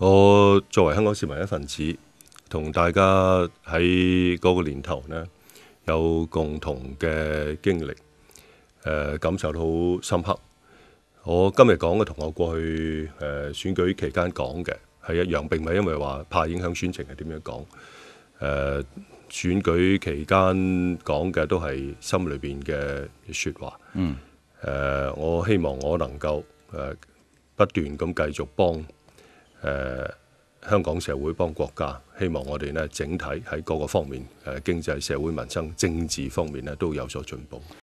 我作為香港市民一份子，同大家喺嗰個年頭呢，有共同嘅經歷，感受到好深刻。我今日講嘅同我過去誒選舉期間講嘅係一樣，並唔係因為話怕影響宣情係點樣講。誒選舉期間講嘅都係心裏邊嘅説話。嗯。誒我希望我能夠誒不斷咁繼續幫。誒香港社會幫國家，希望我哋咧整體喺各個方面，誒經濟、社會、民生、政治方面咧都有所進步。